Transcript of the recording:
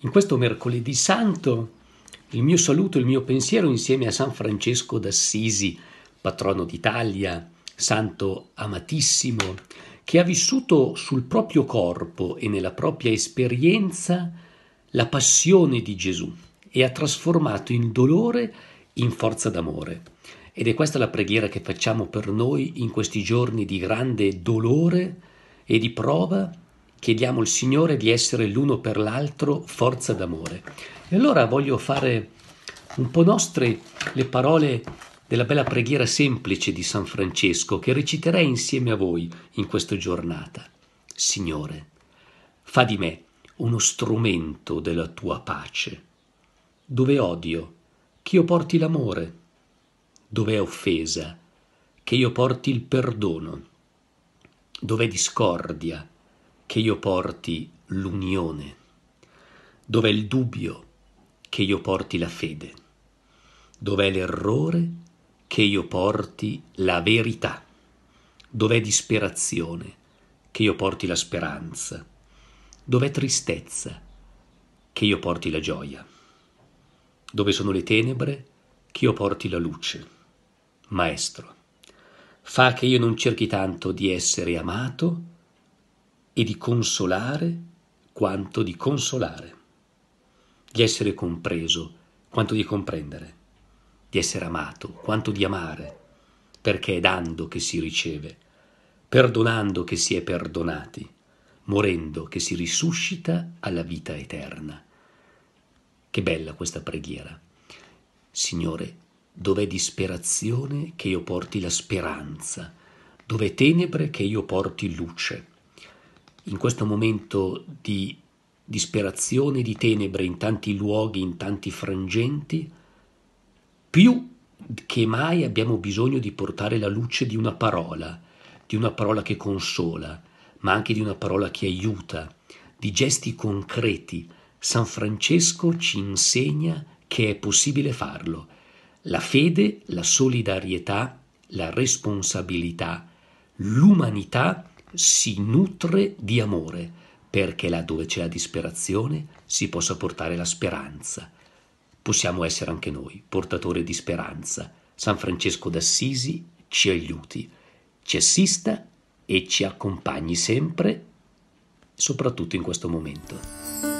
In questo mercoledì santo il mio saluto, il mio pensiero insieme a San Francesco d'Assisi, patrono d'Italia, santo amatissimo, che ha vissuto sul proprio corpo e nella propria esperienza la passione di Gesù e ha trasformato in dolore in forza d'amore. Ed è questa la preghiera che facciamo per noi in questi giorni di grande dolore e di prova. Chiediamo al Signore di essere l'uno per l'altro forza d'amore. E allora voglio fare un po' nostre le parole della bella preghiera semplice di San Francesco che reciterei insieme a voi in questa giornata. Signore, fa di me uno strumento della tua pace. Dove odio, io porti l'amore dov'è offesa, che io porti il perdono, dov'è discordia, che io porti l'unione, dov'è il dubbio, che io porti la fede, dov'è l'errore, che io porti la verità, dov'è disperazione, che io porti la speranza, dov'è tristezza, che io porti la gioia. Dove sono le tenebre, che io porti la luce. Maestro, fa che io non cerchi tanto di essere amato e di consolare quanto di consolare, di essere compreso quanto di comprendere, di essere amato quanto di amare, perché è dando che si riceve, perdonando che si è perdonati, morendo che si risuscita alla vita eterna. Che bella questa preghiera. Signore, dov'è disperazione che io porti la speranza, dov'è tenebre che io porti luce. In questo momento di disperazione, di tenebre in tanti luoghi, in tanti frangenti, più che mai abbiamo bisogno di portare la luce di una parola, di una parola che consola, ma anche di una parola che aiuta, di gesti concreti San Francesco ci insegna che è possibile farlo. La fede, la solidarietà, la responsabilità, l'umanità si nutre di amore, perché là dove c'è la disperazione si possa portare la speranza. Possiamo essere anche noi portatori di speranza. San Francesco d'Assisi ci aiuti, ci assista e ci accompagni sempre, soprattutto in questo momento.